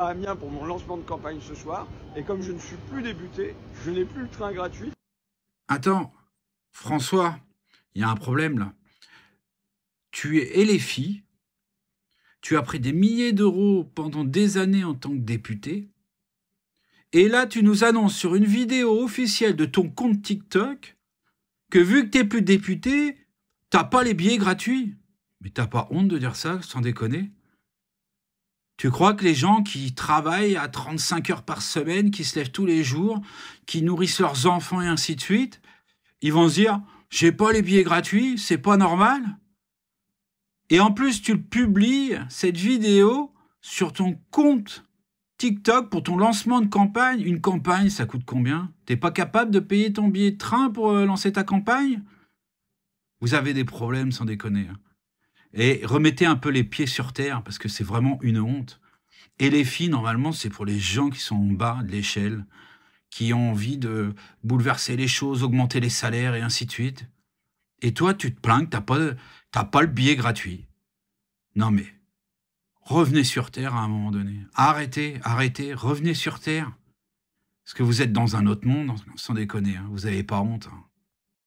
à Amiens pour mon lancement de campagne ce soir. Et comme je ne suis plus député, je n'ai plus le train gratuit. Attends, François, il y a un problème là. Tu es LFI, tu as pris des milliers d'euros pendant des années en tant que député, et là tu nous annonces sur une vidéo officielle de ton compte TikTok que vu que t'es plus député, t'as pas les billets gratuits. Mais t'as pas honte de dire ça, sans déconner tu crois que les gens qui travaillent à 35 heures par semaine, qui se lèvent tous les jours, qui nourrissent leurs enfants et ainsi de suite, ils vont se dire j'ai pas les billets gratuits, c'est pas normal. Et en plus, tu publies cette vidéo sur ton compte TikTok pour ton lancement de campagne. Une campagne, ça coûte combien T'es pas capable de payer ton billet de train pour euh, lancer ta campagne Vous avez des problèmes, sans déconner. Hein. Et remettez un peu les pieds sur terre, parce que c'est vraiment une honte. Et les filles, normalement, c'est pour les gens qui sont en bas de l'échelle, qui ont envie de bouleverser les choses, augmenter les salaires et ainsi de suite. Et toi, tu te plains que tu pas, pas le billet gratuit. Non mais, revenez sur Terre à un moment donné. Arrêtez, arrêtez, revenez sur Terre. Parce que vous êtes dans un autre monde, sans déconner, hein. vous n'avez pas honte. Hein.